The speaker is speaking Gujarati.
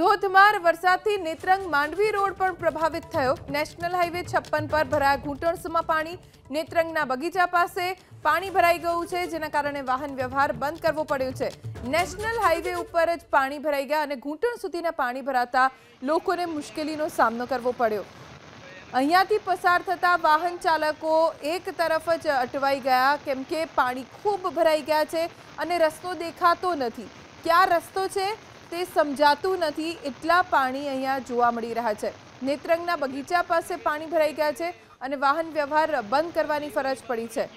જોધમાર વરસાદથી નેત્રંગ માંડવી રોડ પર પ્રભાવિત થયો નેશનલ હાઈવે 56 પર ભરાય ઘૂંટણસમાં પાણી નેત્રંગના બગીચા પાસે પાણી ભરાઈ ગયું છે જેના કારણે વાહન વ્યવહાર બંધ કરવો પડ્યો છે નેશનલ હાઈવે ઉપર જ પાણી ભરાઈ ગયા અને ઘૂંટણ સુધીના પાણી ભરાતા લોકોને મુશ્કેલીનો સામનો કરવો પડ્યો અહીંયાથી પસાર થતા વાહન ચાલકો એક તરફ જ અટવાઈ ગયા કેમ કે પાણી ખૂબ ભરાઈ ગયા છે અને રસ્તો દેખાતો નથી ક્યા રસ્તો છે તે સમજાતું નથી એટલા પાણી અહીંયા જોવા મળી રહ્યા છે નીતરંગના બગીચા પાસે પાણી ભરાઈ ગયા છે અને વાહન વ્યવહાર બંધ કરવાની ફરજ પડી છે